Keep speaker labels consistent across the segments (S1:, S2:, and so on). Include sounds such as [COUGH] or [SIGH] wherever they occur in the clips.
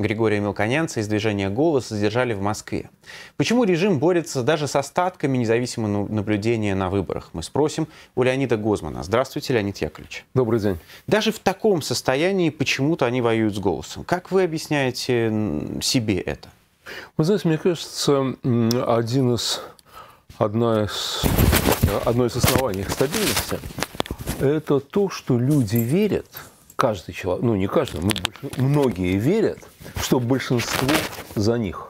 S1: Григория Мелконянца из движения «Голос» задержали в Москве. Почему режим борется даже с остатками независимого ну, наблюдения на выборах? Мы спросим у Леонида Гозмана. Здравствуйте, Леонид Яковлевич. Добрый день. Даже в таком состоянии почему-то они воюют с «Голосом». Как вы объясняете
S2: себе это? Вы знаете, мне кажется, один из, одна из, одно из оснований их стабильности – это то, что люди верят – каждый человек, ну не каждый, многие верят, что большинство за них.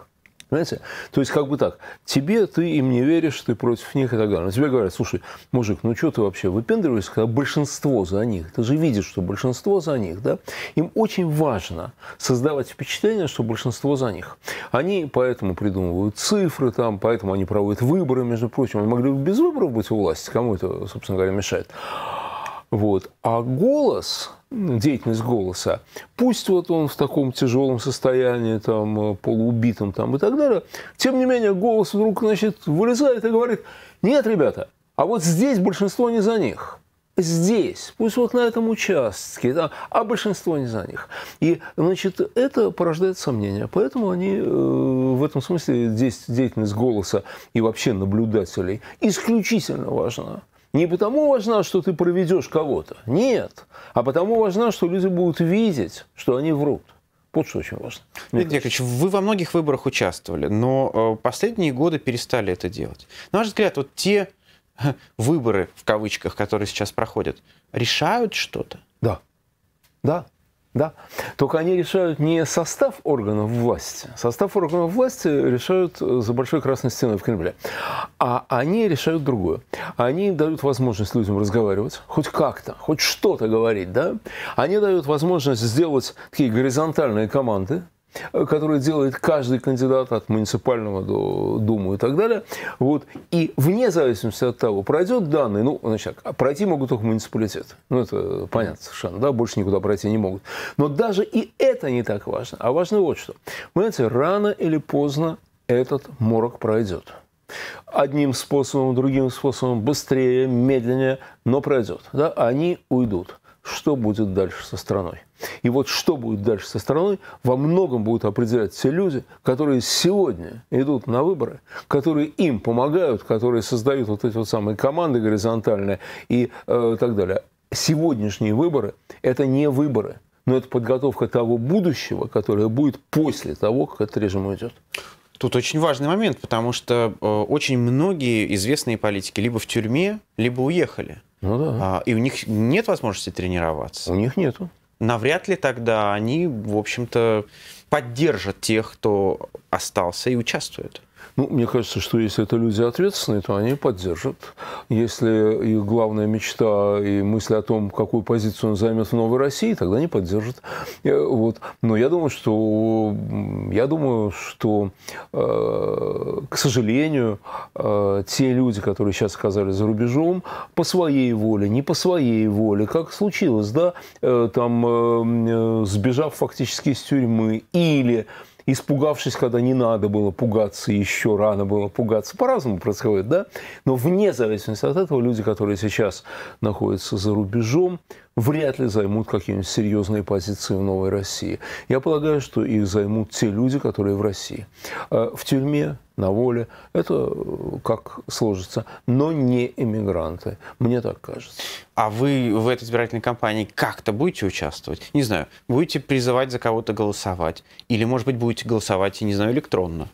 S2: Понимаете? То есть, как бы так, тебе, ты им не веришь, ты против них и так далее. Но тебе говорят, слушай, мужик, ну что ты вообще выпендриваешься, когда большинство за них? Ты же видишь, что большинство за них, да? Им очень важно создавать впечатление, что большинство за них. Они поэтому придумывают цифры там, поэтому они проводят выборы, между прочим. Они могли бы без выборов быть у власти, кому это, собственно говоря, мешает. Вот. А голос деятельность голоса. Пусть вот он в таком тяжелом состоянии, там, э, полуубитом там, и так далее, тем не менее голос вдруг значит, вылезает и говорит, нет, ребята, а вот здесь большинство не за них здесь, пусть вот на этом участке, да, а большинство не за них. И, значит, это порождает сомнения. Поэтому они э, в этом смысле здесь деятельность голоса и вообще наблюдателей исключительно важна не потому важна, что ты проведешь кого-то. Нет. А потому важна, что люди будут видеть, что они врут. Вот что очень важно.
S1: Виктор вы во многих выборах участвовали, но э, последние годы перестали это делать. На ваш взгляд, вот те выборы, в кавычках, которые сейчас проходят,
S2: решают что-то? Да. Да. Да? Только они решают не состав органов власти. Состав органов власти решают э, за большой красной стеной в Кремле. А они решают другое. Они дают возможность людям разговаривать, хоть как-то, хоть что-то говорить. Да? Они дают возможность сделать такие горизонтальные команды, Э, которые делает каждый кандидат от муниципального до Думы и так далее. Вот. И вне зависимости от того, пройдет данный, ну, значит, а пройти могут только муниципалитет. Ну, это понятно совершенно, да, больше никуда пройти не могут. Но даже и это не так важно. А важно вот что. Понимаете, рано или поздно этот морок пройдет. Одним способом, другим способом, быстрее, медленнее, но пройдет. Да? Они уйдут что будет дальше со страной. И вот что будет дальше со страной, во многом будут определять те люди, которые сегодня идут на выборы, которые им помогают, которые создают вот эти вот самые команды горизонтальные и э, так далее. Сегодняшние выборы – это не выборы, но это подготовка того будущего, которое будет после того, как этот режим уйдет. Тут
S1: очень важный момент, потому что э, очень многие известные политики либо в тюрьме, либо уехали. Ну, да. а, и у них нет возможности тренироваться. У них нету. Навряд ли тогда они, в общем-то, поддержат тех, кто остался и участвует.
S2: Ну, мне кажется, что если это люди ответственные, то они поддержат. Если их главная мечта и мысль о том, какую позицию он займет в новой России, тогда не поддержат. Э, вот. Но я думаю, что, я думаю, что э, к сожалению, э, те люди, которые сейчас оказались за рубежом, по своей воле, не по своей воле, как случилось, да, там, сбежав фактически из тюрьмы или испугавшись, когда не надо было пугаться, еще рано было пугаться. По-разному происходит, да? Но вне зависимости от этого люди, которые сейчас находятся за рубежом, вряд ли займут какие-нибудь серьезные позиции в новой России. Я полагаю, что их займут те люди, которые в России. Э, в тюрьме, на воле, это э, как сложится, но не эмигранты, мне так кажется.
S1: А вы в этой избирательной кампании как-то будете участвовать? Не знаю, будете призывать за кого-то голосовать? Или, может быть, будете голосовать, я не знаю, электронно?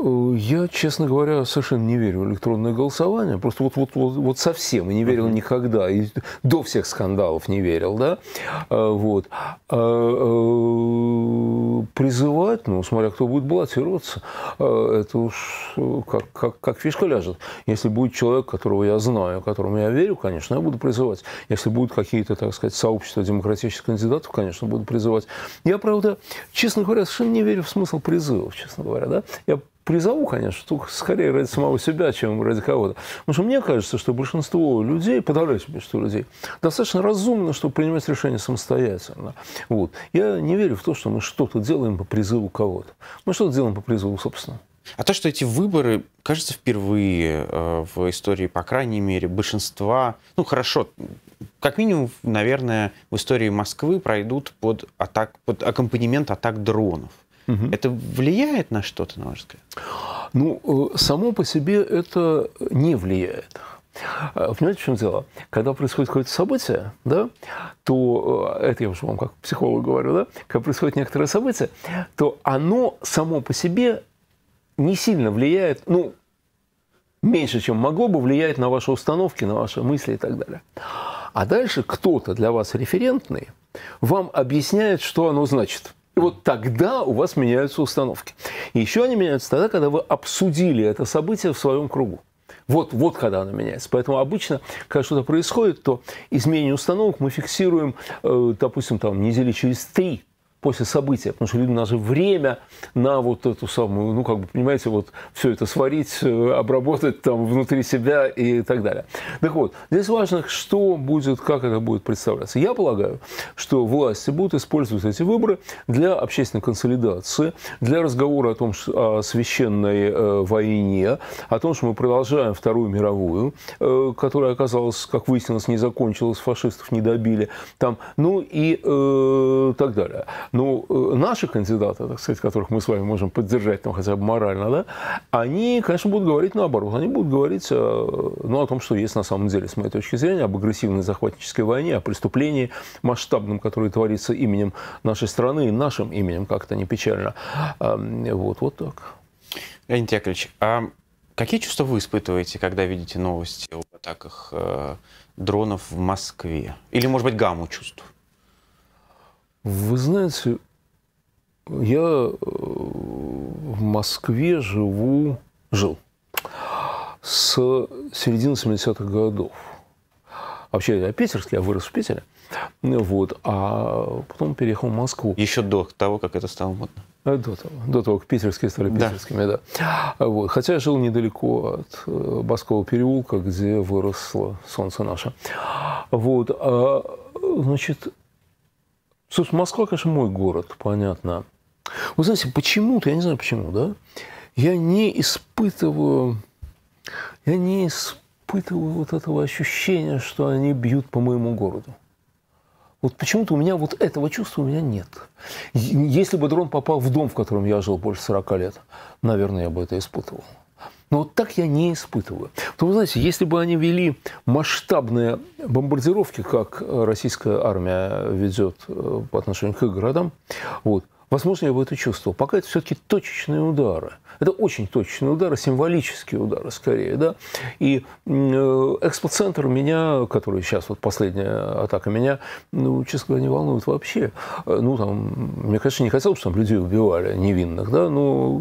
S2: Я, честно говоря, совершенно не верю в электронное голосование. Просто вот, вот, вот, вот совсем не верил никогда. И до всех скандалов не верил, да. А, вот. А, э, призывать, ну, смотря кто будет баллотироваться, э, это уж э, как, как, как фишка ляжет. Если будет человек, которого я знаю, которому я верю, конечно, я буду призывать. Если будут какие-то, так сказать, сообщества демократических кандидатов, конечно, буду призывать. Я, правда, честно говоря, совершенно не верю в смысл призывов, честно говоря, да. Я призову, конечно, только скорее ради самого себя, чем ради кого-то. Потому что мне кажется, что большинство людей, подавляющее большинство людей, достаточно разумно, чтобы принимать решения самостоятельно. Вот. Я не верю в то, что мы что-то делаем по призыву кого-то. Мы что-то делаем по призыву, собственно. А то, что эти выборы, кажется,
S1: впервые э, в истории, по крайней мере, большинства, ну хорошо, как минимум, наверное, в истории Москвы пройдут под, атак, под аккомпанемент атак
S2: дронов. Угу. Это влияет на что-то, на ваш взгляд? Ну, э, само по себе это не влияет. Э, понимаете, в чем дело? Когда происходит какое-то событие, да, то, э, это я уже вам как психолог говорю, да, когда происходит некоторое событие, то оно само по себе не сильно влияет, ну, меньше, чем могло бы, влиять на ваши установки, на ваши мысли и так далее. А дальше кто-то для вас референтный вам объясняет, что оно значит – и вот тогда у вас меняются установки. И еще они меняются тогда, когда вы обсудили это событие в своем кругу. Вот, вот когда оно меняется. Поэтому обычно, когда что-то происходит, то изменение установок мы фиксируем, э, допустим, там недели через три после события, потому что люди, у нас же время на вот эту самую, ну, как бы, понимаете, вот все это сварить, э, обработать там внутри себя и так далее. Так вот, здесь важно, что будет, как это будет представляться. Я полагаю, что власти будут использовать эти выборы для общественной консолидации, для разговора о том, о священной э, войне, о том, что мы продолжаем Вторую мировую, э, которая оказалась, как выяснилось, не закончилась, фашистов не добили, там, ну и э, так далее. Но ну, э, наши кандидаты, так сказать, которых мы с вами можем поддержать там, ну, хотя бы морально, да, они, конечно, будут говорить наоборот. Они будут говорить э, ну, о том, что есть на самом деле, с моей точки зрения, об агрессивной захватнической войне, о преступлении масштабном, которое творится именем нашей страны и нашим именем, как-то не печально. Эм, вот, вот так.
S1: Леонид Яковлевич, а какие чувства вы испытываете, когда видите новости об атаках э, дронов в Москве? Или, может быть, гамму чувств?
S2: Вы знаете, я э, в Москве живу, жил с середины 70-х годов. Вообще, я питерский, я вырос в Питере. Вот, а потом переехал в Москву. Еще до того, как это стало модно. Э, до того, до того, как питерские стали питерскими, да. да. Вот. Хотя я жил недалеко от э, Баскового переулка, где выросло солнце наше. Вот. А, значит, Слушай, Москва, конечно, мой город, понятно. Вы знаете, почему-то, я не знаю почему, да, я не испытываю, я не испытываю вот этого ощущения, что они бьют по моему городу. Вот почему-то у меня вот этого чувства у меня нет. Если бы дрон попал в дом, в котором я жил больше 40 лет, наверное, я бы это испытывал. Но вот так я не испытываю. То вы знаете, если бы они вели масштабные бомбардировки, как э, российская армия ведет э, по отношению к их городам, вот, возможно, я бы это чувствовал. Пока это все-таки точечные удары. Это очень точечные удары, символические удары скорее. Да? И э, экспоцентр меня, который сейчас, вот последняя атака меня, ну, честно говоря, не волнует вообще. Ну, там, мне, конечно, не хотелось, чтобы людей убивали невинных, да, но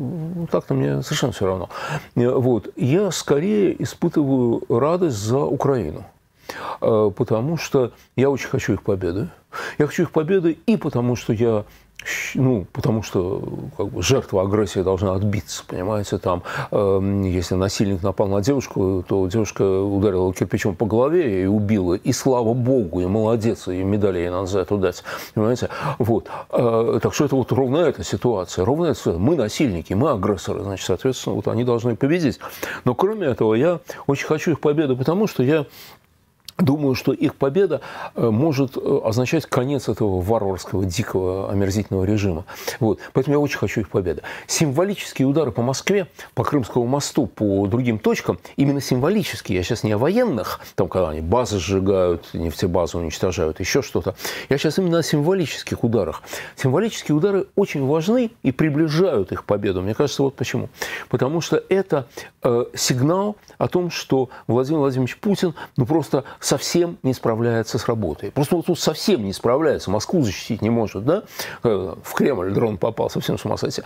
S2: ну, так-то мне совершенно все равно. Э, вот. Я скорее испытываю радость за Украину, э, потому что я очень хочу их победы. Я хочу их победы и потому, что я ну, потому что как бы, жертва агрессии должна отбиться, понимаете, там, э, если насильник напал на девушку, то девушка ударила кирпичом по голове и убила, и слава богу, и молодец, и медали ей надо за это дать, понимаете, вот, э, так что это вот ровно эта ситуация, ровно эта мы насильники, мы агрессоры, значит, соответственно, вот они должны победить, но кроме этого я очень хочу их победы, потому что я Думаю, что их победа э, может э, означать конец этого варварского, дикого, омерзительного режима. Вот. Поэтому я очень хочу их победы. Символические удары по Москве, по Крымскому мосту, по другим точкам, именно символические. Я сейчас не о военных, там, когда они базы сжигают, нефтебазы уничтожают, еще что-то. Я сейчас именно о символических ударах. Символические удары очень важны и приближают их победу. Мне кажется, вот почему. Потому что это э, сигнал о том, что Владимир Владимирович Путин ну, просто совсем не справляется с работой. Просто вот тут совсем не справляется, Москву защитить не может, да? Э, в Кремль дрон попал, совсем с ума сойти.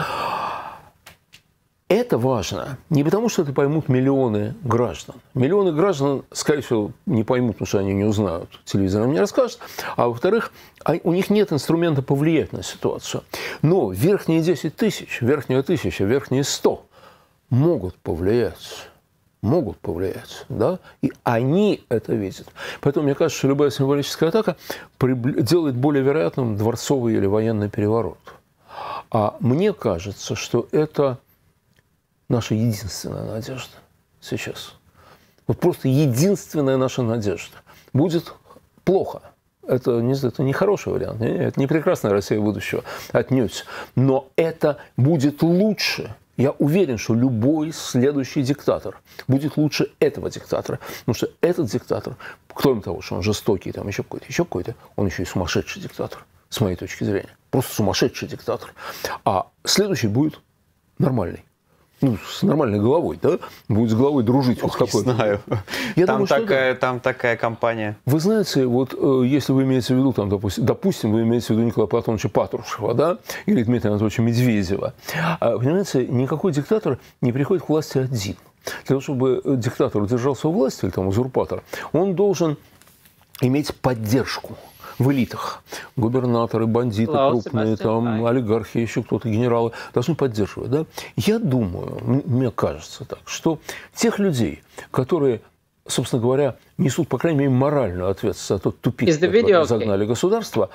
S2: Это важно не потому, что это поймут миллионы граждан. Миллионы граждан, скорее всего, не поймут, потому что они не узнают, телевизор нам не расскажет. А во-вторых, а у них нет инструмента повлиять на ситуацию. Но верхние 10 тысяч, верхняя тысяча, верхние 100 могут повлиять могут повлиять, да, и они это видят. Поэтому мне кажется, что любая символическая атака делает более вероятным дворцовый или военный переворот. А мне кажется, что это наша единственная надежда сейчас. Вот просто единственная наша надежда. Будет плохо. Это не, это не хороший вариант, это не прекрасная Россия будущего, отнюдь. Но это будет лучше, я уверен, что любой следующий диктатор будет лучше этого диктатора. Потому что этот диктатор, кроме того, что он жестокий, там еще какой-то, еще какой-то, он еще и сумасшедший диктатор, с моей точки зрения. Просто сумасшедший диктатор. А следующий будет нормальный ну, с нормальной головой, да, будет с головой дружить. Ох, какой! такой. не знаю. Я там, думаю, такая,
S1: там такая компания.
S2: Вы знаете, вот э, если вы имеете в виду, там, допустим, допустим, вы имеете в виду Николая Платоновича Патрушева, да, или Дмитрия Анатольевича Медведева, а, понимаете, никакой диктатор не приходит к власти один. Для того, чтобы диктатор удержался у власти, или там узурпатор, он должен иметь поддержку в элитах. Губернаторы, бандиты Лао, крупные, Себастьян, там, олигархи, еще кто-то, генералы, должны поддерживать. Да? Я думаю, мне кажется так, что тех людей, которые собственно говоря, несут, по крайней мере, моральную ответственность за тот тупик, который загнали государство,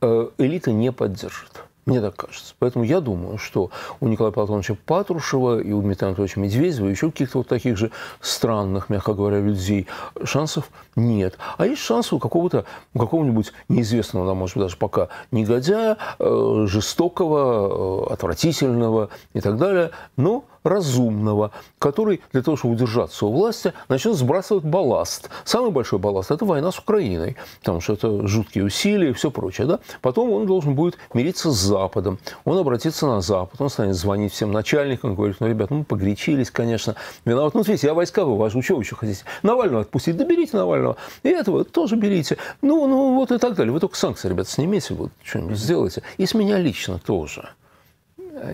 S2: э, элита не поддержит. Мне так кажется. Поэтому я думаю, что у Николая Платоновича Патрушева и у Дмитрия Анатольевича Медведева, еще каких-то вот таких же странных, мягко говоря, людей, шансов нет. А есть шанс у какого-то, у какого-нибудь неизвестного, да может быть, даже пока негодяя, э, жестокого, э, отвратительного и так далее. Но разумного, который для того, чтобы удержаться у власти, начнет сбрасывать балласт. Самый большой балласт – это война с Украиной, потому что это жуткие усилия и все прочее. Да? Потом он должен будет мириться с Западом, он обратится на Запад, он станет звонить всем начальникам, говорит, ну, ребят, ну, мы погречились, конечно, виноват. Ну, смотрите, я войска вывожу, чего вы еще хотите? Навального отпустить? Да берите Навального. И этого тоже берите. Ну, ну, вот и так далее. Вы только санкции, ребят, снимите, вот что-нибудь сделайте. И с меня лично тоже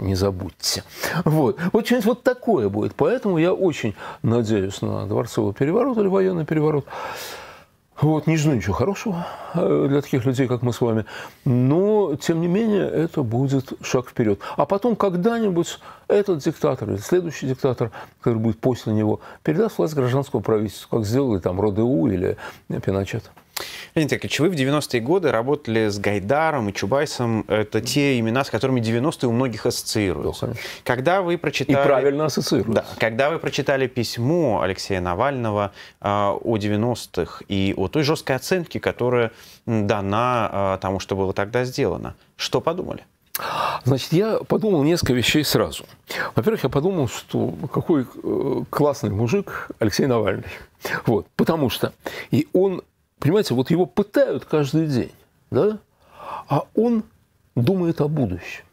S2: не забудьте. Вот, вот что-нибудь вот такое будет. Поэтому я очень надеюсь на дворцовый переворот или военный переворот. Вот, не жду ничего хорошего э, для таких людей, как мы с вами. Но, тем не менее, это будет шаг вперед. А потом когда-нибудь этот диктатор или следующий диктатор, который будет после него, передаст власть гражданскому правительству, как сделали там Родеу или Пиночет.
S1: Леонид Яковлевич, вы в 90-е годы работали с Гайдаром и Чубайсом. Это те имена, с которыми 90-е у многих ассоциируются. Да, ну, когда вы прочитали... И правильно ассоциируются. Да. Когда вы прочитали письмо Алексея Навального э, о 90-х и о той жесткой оценке, которая дана э, тому, что было тогда сделано, что подумали?
S2: Значит, я подумал несколько вещей сразу. Во-первых, я подумал, что какой э, классный мужик Алексей Навальный. Вот, потому что и он Понимаете, вот его пытают каждый день, да? А он думает о будущем.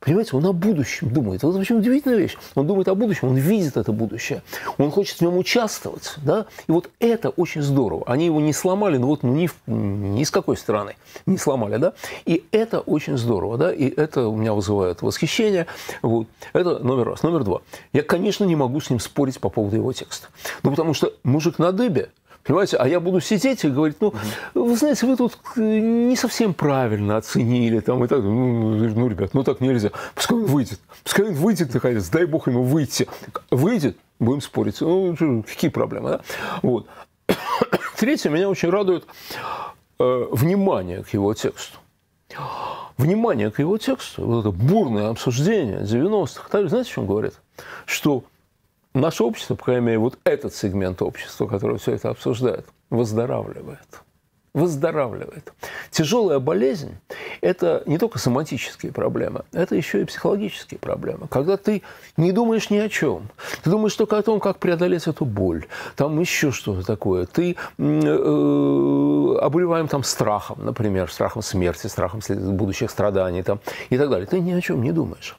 S2: Понимаете, он о будущем думает. Вот вообще удивительная вещь. Он думает о будущем, он видит это будущее. Он хочет в нем участвовать. Да? И вот это очень здорово. Они его не сломали, ну вот ну, ни, ни с какой стороны не сломали. Да? И это очень здорово. Да? И это у меня вызывает восхищение. Вот. Это номер раз. Номер два. Я, конечно, не могу с ним спорить по поводу его текста. Ну, потому что мужик на дыбе – Понимаете, а я буду сидеть и говорить, ну, вы знаете, вы тут э, не совсем правильно оценили, там, и так, ну, ну, ну ребят, ну так нельзя. Пускай он выйдет, пускай он выйдет, наконец, дай бог ему выйти. Выйдет, будем спорить, ну, какие проблемы, да? Вот. [COUGHS] Третье, меня очень радует э, внимание к его тексту. Внимание к его тексту, вот это бурное обсуждение 90-х, знаете, о чем говорит? Что наше общество, по крайней мере, вот этот сегмент общества, который все это обсуждает, выздоравливает. Выздоравливает. Тяжелая болезнь – это не только соматические проблемы, это еще и психологические проблемы. Когда ты не думаешь ни о чем, ты думаешь только о том, как преодолеть эту боль, там еще что-то такое. Ты э, обуреваем там страхом, например, страхом смерти, страхом будущих страданий там, и так далее. Ты ни о чем не думаешь.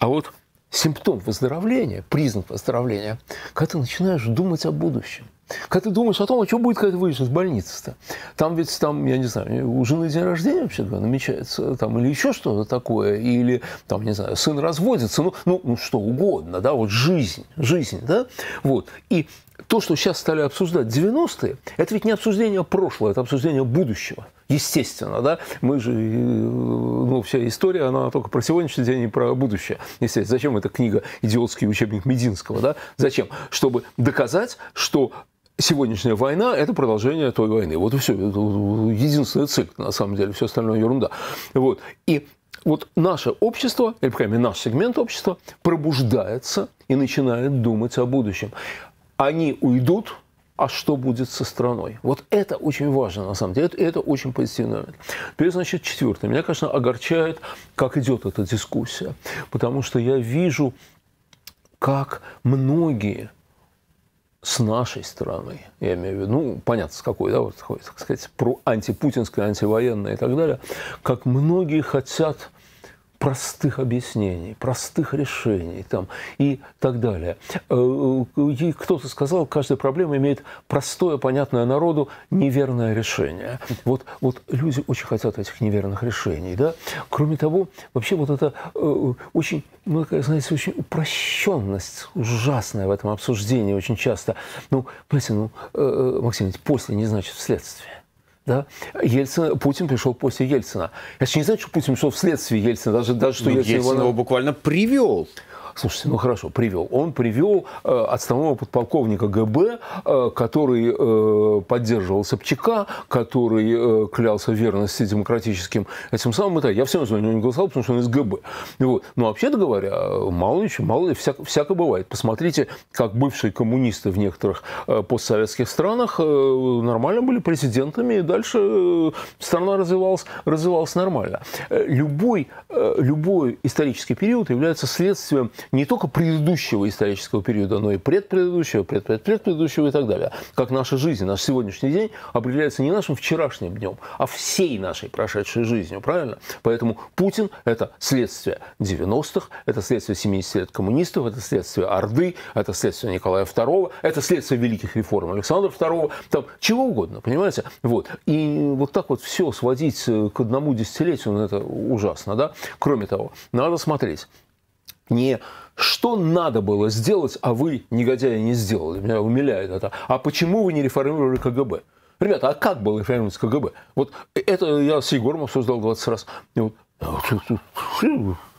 S2: А вот симптом выздоровления, признак выздоровления, когда ты начинаешь думать о будущем. Когда ты думаешь о том, а что будет, когда ты выйдешь из больницы-то? Там ведь, там, я не знаю, у жены день рождения вообще да, намечается, там, или еще что-то такое, или, там, не знаю, сын разводится, ну, ну, ну, что угодно, да, вот жизнь, жизнь, да, вот. И то, что сейчас стали обсуждать 90-е, это ведь не обсуждение прошлого, это обсуждение будущего. Естественно, да, мы же, э, ну, вся история, она только про сегодняшний день и про будущее. Естественно, зачем эта книга «Идиотский учебник Мединского», да? Зачем? Чтобы доказать, что сегодняшняя война – это продолжение той войны. Вот и все. Это единственная цель, на самом деле. Все остальное ерунда. Вот. И вот наше общество, или, по крайней мере, наш сегмент общества пробуждается и начинает думать о будущем они уйдут, а что будет со страной? Вот это очень важно, на самом деле, это, это очень позитивно. Теперь, значит, четвертое. Меня, конечно, огорчает, как идет эта дискуссия, потому что я вижу, как многие с нашей стороны, я имею в виду, ну, понятно, с какой, да, вот, так сказать, про антипутинское, антивоенное и так далее, как многие хотят простых объяснений, простых решений там, и так далее. Э, э, и кто-то сказал, каждая проблема имеет простое, понятное народу неверное решение. Вот, вот люди очень хотят этих неверных решений. Да? Кроме того, вообще вот это э, очень, ну, такая, знаете, очень упрощенность ужасная в этом обсуждении очень часто. Ну, понимаете, ну, Максим, после не значит вследствие. Да? Ельцин, Путин пришел после Ельцина. Я же не знаю, что Путин пришел вследствие Ельцина, даже, даже ну, что Ельцин, Ельцин его... его буквально привел. Слушайте, ну хорошо, привел. Он привел э, отставного подполковника ГБ, э, который э, поддерживал Собчака, который клялся верности демократическим этим самым. Это я всем равно за него не голосовал, потому что он из ГБ. Вот. Но ну, вообще-то говоря, мало ли, мало ли, всяко, всяко бывает. Посмотрите, как бывшие коммунисты в некоторых постсоветских странах нормально были президентами, и дальше страна развивалась, развивалась нормально. Любой, любой исторический период является следствием не только предыдущего исторического периода, но и предпредыдущего, предпредпредпредыдущего и так далее. Как наша жизнь, наш сегодняшний день определяется не нашим вчерашним днем, а всей нашей прошедшей жизнью, правильно? Поэтому Путин – это следствие 90-х, это следствие 70 лет коммунистов, это следствие Орды, это следствие Николая II, это следствие великих реформ Александра II, там чего угодно, понимаете? Вот. И вот так вот все сводить э, к одному десятилетию, ну это ужасно, да? Кроме того, надо смотреть, не что надо было сделать, а вы, негодяи, не сделали. Меня умиляет это. А почему вы не реформировали КГБ? Ребята, а как было реформировать КГБ? Вот э, это я с Егором обсуждал 20 раз. И вот, а,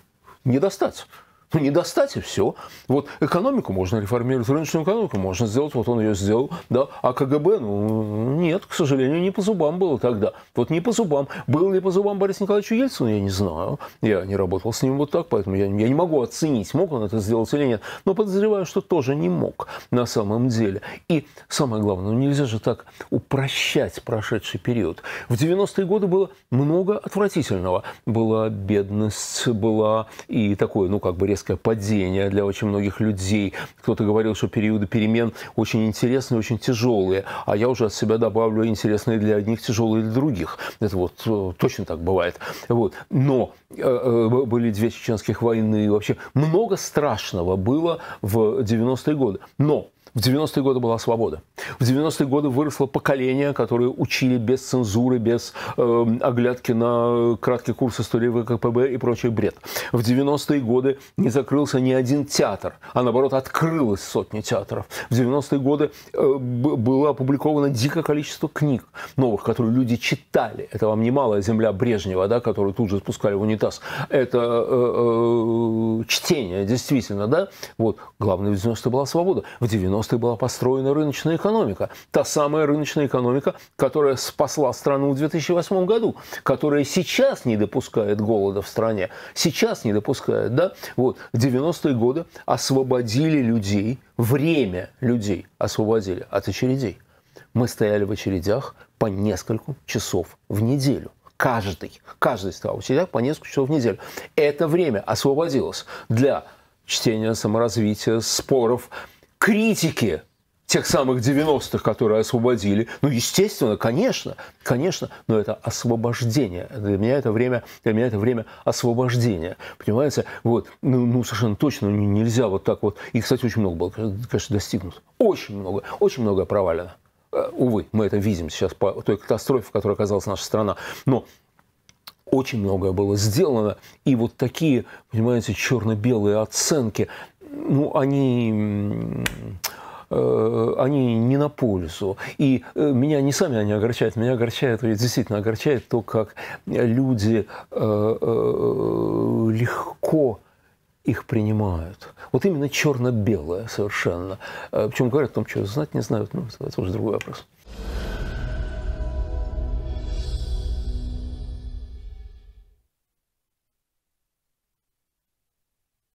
S2: [LAUGHS] не достать. Ну, не достать и все. Вот экономику можно реформировать, рыночную экономику можно сделать, вот он ее сделал, да. А КГБ, ну, нет, к сожалению, не по зубам было тогда. Вот не по зубам. Был ли по зубам Борис Николаевичу Ельцину, я не знаю. Я не работал с ним вот так, поэтому я, я не могу оценить, мог он это сделать или нет. Но подозреваю, что тоже не мог на самом деле. И самое главное, ну, нельзя же так упрощать прошедший период. В 90-е годы было много отвратительного. Была бедность, была и такое, ну, как бы резкое падение для очень многих людей. Кто-то говорил, что периоды перемен очень интересные, очень тяжелые. А я уже от себя добавлю интересные для одних, тяжелые для других. Это вот э, точно так бывает. Вот. Но э, э были две чеченских войны. Вообще много страшного было в 90-е годы. Но в 90-е годы была свобода. В 90-е годы выросло поколение, которое учили без цензуры, без э, оглядки на краткий курс истории ВКПБ и прочий бред. В 90-е годы не закрылся ни один театр, а наоборот открылось сотни театров. В 90-е годы э, было опубликовано дикое количество книг новых, которые люди читали. Это вам немалая земля Брежнева, да, которую тут же спускали в унитаз. Это э, э, чтение, действительно, да. Вот. Главное, в 90-е была свобода. В 90 90-х была построена рыночная экономика. Та самая рыночная экономика, которая спасла страну в 2008 году, которая сейчас не допускает голода в стране. Сейчас не допускает, да? Вот, 90-е годы освободили людей, время людей освободили от очередей. Мы стояли в очередях по несколько часов в неделю каждый, каждый стал очередях по несколько часов в неделю. Это время освободилось для чтения, саморазвития, споров, критики тех самых 90-х, которые освободили. Ну, естественно, конечно, конечно, но это освобождение. Для меня это время, для меня это время освобождения. Понимаете? Вот, ну, ну совершенно точно нельзя вот так вот. И, кстати, очень много было, конечно, достигнуто. Очень много, очень много провалено. Э, увы, мы это видим сейчас по той катастрофе, в которой оказалась наша страна. Но очень многое было сделано, и вот такие, понимаете, черно-белые оценки, ну, они э, они не на пользу. И э, меня не сами они огорчают, меня огорчает, э, действительно огорчает то, как люди легко их принимают. Вот именно черно-белое совершенно. Причем говорят о том, что знать не знают, ну, это уже другой вопрос.